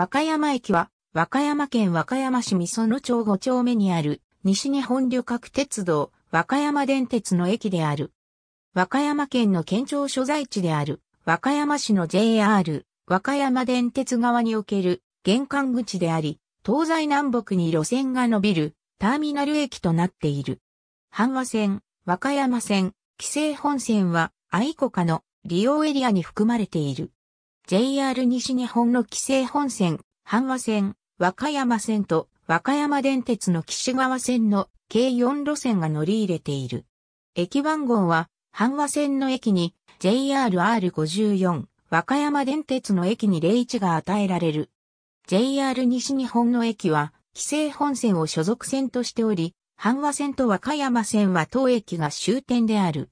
和歌山駅は、和歌山県和歌山市三園町5丁目にある、西日本旅客鉄道、和歌山電鉄の駅である。和歌山県の県庁所在地である、和歌山市の JR、和歌山電鉄側における玄関口であり、東西南北に路線が伸びるターミナル駅となっている。阪和線、和歌山線、紀勢本線は愛子家の利用エリアに含まれている。JR 西日本の紀勢本線、阪和線、和歌山線と和歌山電鉄の岸川線の計4路線が乗り入れている。駅番号は、阪和線の駅に JRR54、和歌山電鉄の駅に01が与えられる。JR 西日本の駅は、紀勢本線を所属線としており、阪和線と和歌山線は当駅が終点である。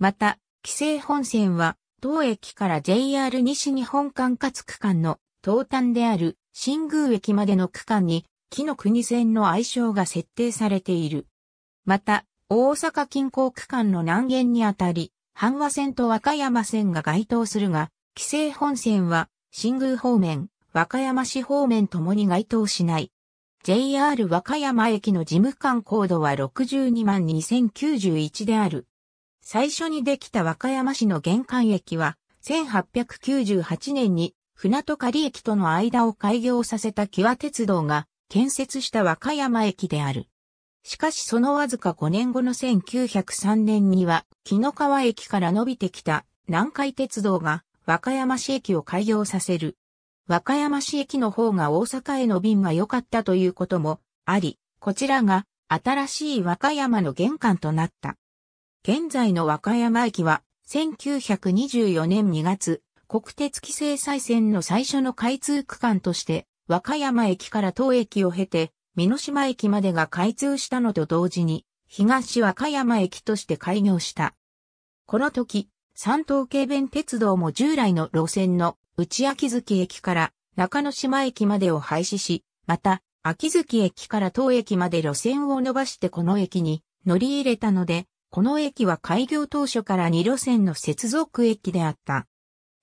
また、紀勢本線は、東駅から JR 西日本管轄区間の東端である新宮駅までの区間に、木の国線の愛称が設定されている。また、大阪近郊区間の南限にあたり、阪和線と和歌山線が該当するが、規制本線は、新宮方面、和歌山市方面ともに該当しない。JR 和歌山駅の事務官コードは62万2091である。最初にできた和歌山市の玄関駅は、1898年に船渡仮駅との間を開業させた木和鉄道が建設した和歌山駅である。しかしそのわずか5年後の1903年には、木の川駅から伸びてきた南海鉄道が和歌山市駅を開業させる。和歌山市駅の方が大阪への便が良かったということもあり、こちらが新しい和歌山の玄関となった。現在の和歌山駅は、1924年2月、国鉄規制再線の最初の開通区間として、和歌山駅から当駅を経て、美濃島駅までが開通したのと同時に、東和歌山駅として開業した。この時、三東警弁鉄道も従来の路線の内秋月駅から中野島駅までを廃止し、また、秋月駅から当駅まで路線を伸ばしてこの駅に乗り入れたので、この駅は開業当初から2路線の接続駅であった。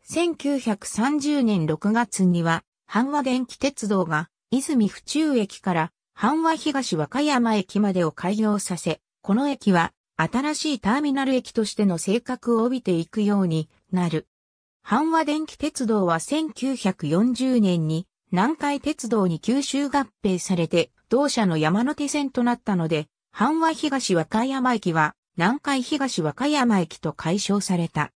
1930年6月には、阪和電気鉄道が、泉府中駅から、阪和東和歌山駅までを開業させ、この駅は、新しいターミナル駅としての性格を帯びていくようになる。阪和電気鉄道は1940年に南海鉄道に九州合併されて同社の山手線となったので、阪和東和歌山駅は南海東和歌山駅と解消された。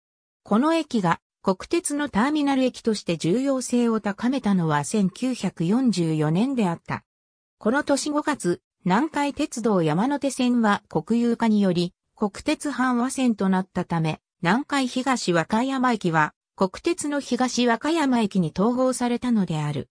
この駅が国鉄のターミナル駅として重要性を高めたのは1944年であった。この年5月、南海鉄道山手線は国有化により国鉄阪和線となったため、南海東和歌山駅は国鉄の東和歌山駅に統合されたのである。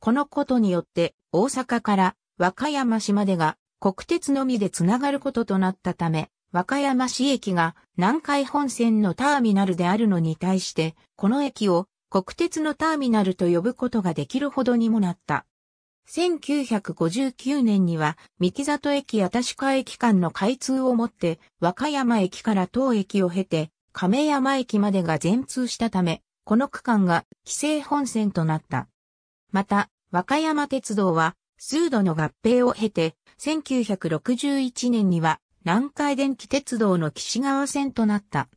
このことによって大阪から和歌山市までが国鉄のみでつながることとなったため、和歌山市駅が南海本線のターミナルであるのに対して、この駅を国鉄のターミナルと呼ぶことができるほどにもなった。1959年には、三木里駅や田鹿駅間の開通をもって、和歌山駅から当駅を経て、亀山駅までが全通したため、この区間が規制本線となった。また、和歌山鉄道は、数度の合併を経て、1961年には南海電気鉄道の岸川線となった。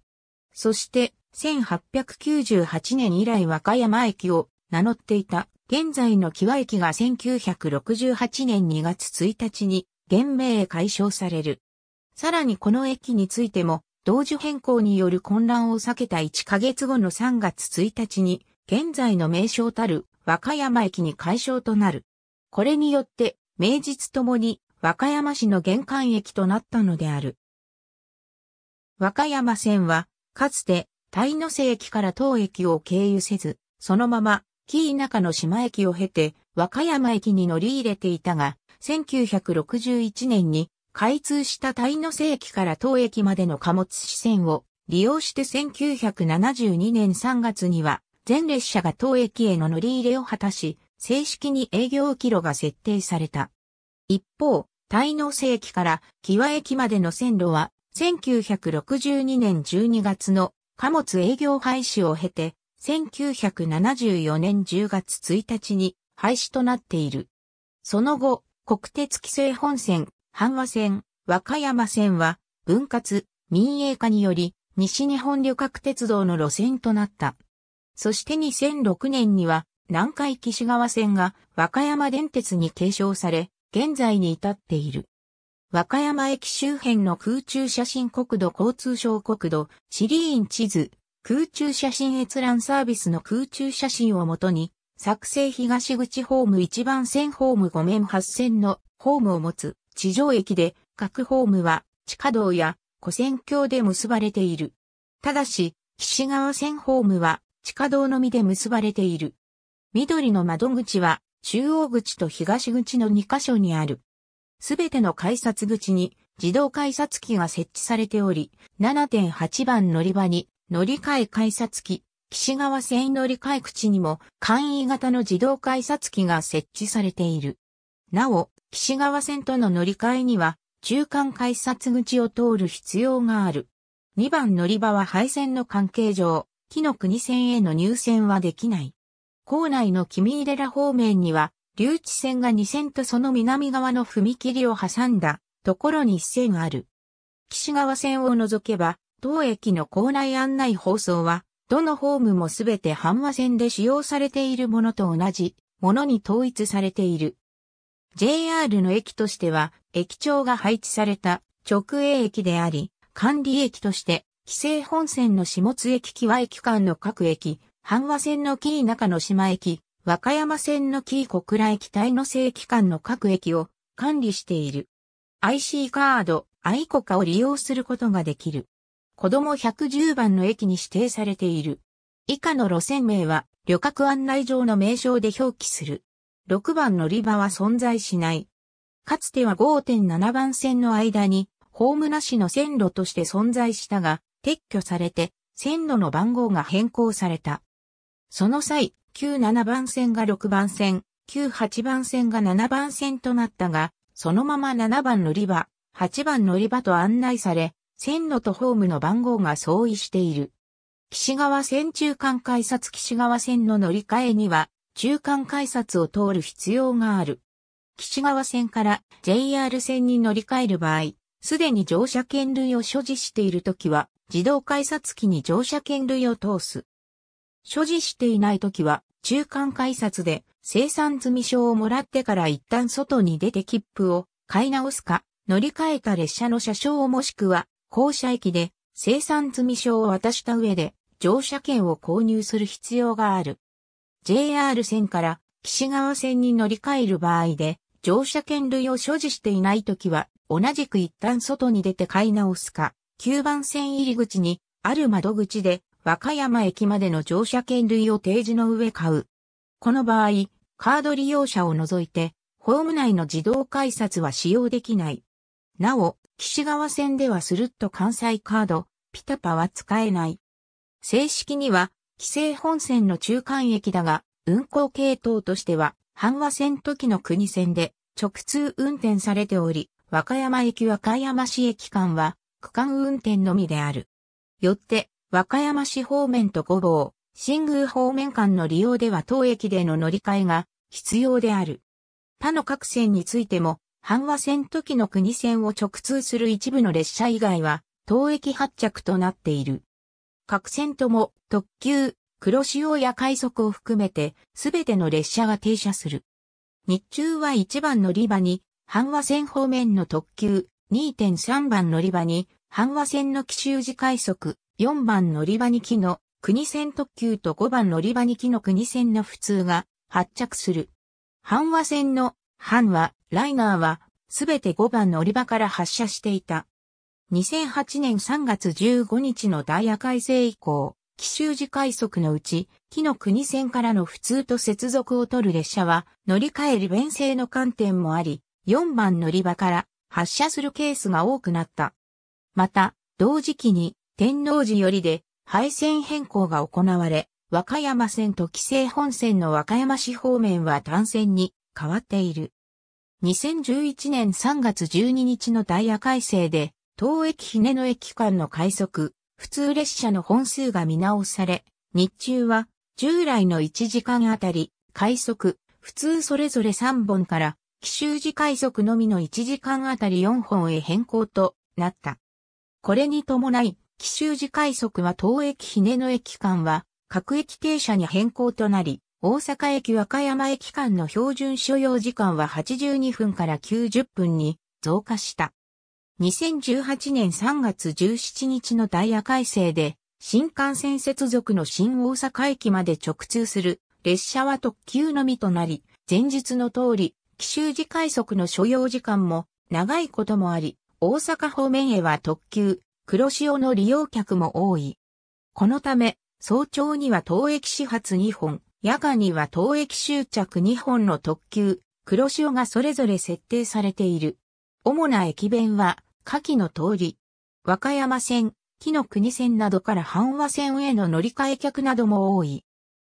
そして、1898年以来和歌山駅を名乗っていた、現在の木和駅が1968年2月1日に、現名へ解消される。さらにこの駅についても、同時変更による混乱を避けた1ヶ月後の3月1日に、現在の名称たる和歌山駅に解消となる。これによって、名実ともに和歌山市の玄関駅となったのである。和歌山線は、かつて、大野瀬駅から当駅を経由せず、そのまま、紀伊中の島駅を経て、和歌山駅に乗り入れていたが、1961年に開通した大野瀬駅から当駅までの貨物支線を利用して1972年3月には全列車が当駅への乗り入れを果たし、正式に営業キロが設定された。一方、大能世駅から木和駅までの線路は、1962年12月の貨物営業廃止を経て、1974年10月1日に廃止となっている。その後、国鉄規制本線、阪和線、和歌山線は、分割、民営化により、西日本旅客鉄道の路線となった。そして2006年には、南海岸川線が和歌山電鉄に継承され、現在に至っている。和歌山駅周辺の空中写真国土交通省国土地理院地図空中写真閲覧サービスの空中写真をもとに作成東口ホーム1番線ホーム5面8線のホームを持つ地上駅で各ホームは地下道や古線橋で結ばれている。ただし、岸川線ホームは地下道のみで結ばれている。緑の窓口は中央口と東口の2カ所にある。すべての改札口に自動改札機が設置されており、7.8番乗り場に乗り換え改札機、岸川線乗り換え口にも簡易型の自動改札機が設置されている。なお、岸川線との乗り換えには中間改札口を通る必要がある。2番乗り場は廃線の関係上、木の国線への入線はできない。構内の君入ら方面には、留置線が2線とその南側の踏切を挟んだところに1線ある。岸川線を除けば、当駅の構内案内放送は、どのホームもすべて阪和線で使用されているものと同じものに統一されている。JR の駅としては、駅長が配置された直営駅であり、管理駅として、規制本線の下津駅際駅間の各駅、阪和線の紀伊中之島駅、和歌山線の紀伊小倉駅帯の正規間の各駅を管理している。IC カード、アイコカを利用することができる。子供110番の駅に指定されている。以下の路線名は旅客案内上の名称で表記する。6番乗り場は存在しない。かつては5.7番線の間にホームなしの線路として存在したが、撤去されて線路の番号が変更された。その際、旧7番線が6番線、旧8番線が7番線となったが、そのまま7番乗り場、8番乗り場と案内され、線路とホームの番号が相違している。岸川線中間改札岸川線の乗り換えには、中間改札を通る必要がある。岸川線から JR 線に乗り換える場合、すでに乗車券類を所持しているときは、自動改札機に乗車券類を通す。所持していないときは、中間改札で生産済証をもらってから一旦外に出て切符を買い直すか、乗り換えた列車の車掌もしくは、降車駅で生産済証を渡した上で乗車券を購入する必要がある。JR 線から岸川線に乗り換える場合で、乗車券類を所持していないときは、同じく一旦外に出て買い直すか、9番線入り口にある窓口で和歌山駅までの乗車券類を提示の上買う。この場合、カード利用者を除いて、ホーム内の自動改札は使用できない。なお、岸川線ではスルッと関西カード、ピタパは使えない。正式には、規制本線の中間駅だが、運行系統としては、阪和線時の国線で直通運転されており、和歌山駅和歌山市駅間は区間運転のみである。よって、和歌山市方面と五号、新宮方面間の利用では当駅での乗り換えが必要である。他の各線についても、阪和線時の国線を直通する一部の列車以外は、当駅発着となっている。各線とも特急、黒潮や快速を含めて、すべての列車が停車する。日中は1番乗り場に、阪和線方面の特急、2.3番乗り場に、阪和線の奇襲時快速、4番乗り場に木の国線特急と5番乗り場に木の国線の普通が発着する。阪和線の半和、ライナーはすべて5番乗り場から発車していた。2008年3月15日のダイヤ改正以降、奇襲時快速のうち、木の国線からの普通と接続を取る列車は、乗り換え利便性の観点もあり、4番乗り場から発車するケースが多くなった。また、同時期に天王寺よりで配線変更が行われ、和歌山線と紀勢本線の和歌山市方面は単線に変わっている。2011年3月12日のダイヤ改正で、当駅姫野駅間の快速、普通列車の本数が見直され、日中は従来の1時間あたり、快速、普通それぞれ3本から、奇襲時快速のみの1時間あたり4本へ変更となった。これに伴い、紀州寺快速は東駅姫野駅間は各駅停車に変更となり、大阪駅和歌山駅間の標準所要時間は82分から90分に増加した。2018年3月17日のダイヤ改正で、新幹線接続の新大阪駅まで直通する列車は特急のみとなり、前日の通り、奇襲時快速の所要時間も長いこともあり、大阪方面へは特急、黒潮の利用客も多い。このため、早朝には東駅始発2本、夜間には東駅終着2本の特急、黒潮がそれぞれ設定されている。主な駅弁は、下記の通り、和歌山線、木の国線などから阪和線への乗り換え客なども多い。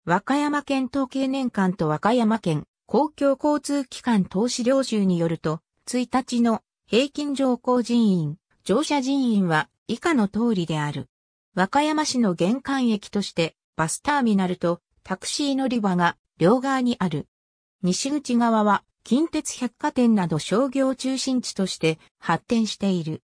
和歌山県統計年間と和歌山県公共交通機関投資領収によると、1日の平均乗降人員、乗車人員は以下の通りである。和歌山市の玄関駅として、バスターミナルとタクシー乗り場が両側にある。西口側は近鉄百貨店など商業中心地として発展している。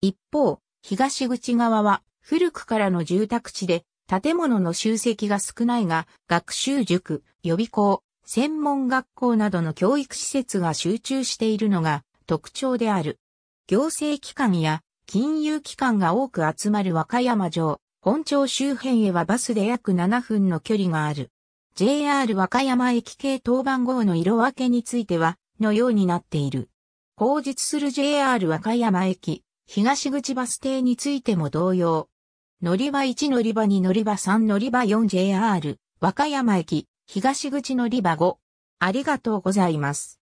一方、東口側は古くからの住宅地で建物の集積が少ないが、学習塾、予備校、専門学校などの教育施設が集中しているのが特徴である。行政機関や金融機関が多く集まる和歌山城、本町周辺へはバスで約7分の距離がある。JR 和歌山駅系当番号の色分けについては、のようになっている。後述する JR 和歌山駅、東口バス停についても同様。乗り場1乗り場2乗り場3乗り場 4JR 和歌山駅、東口乗り場5。ありがとうございます。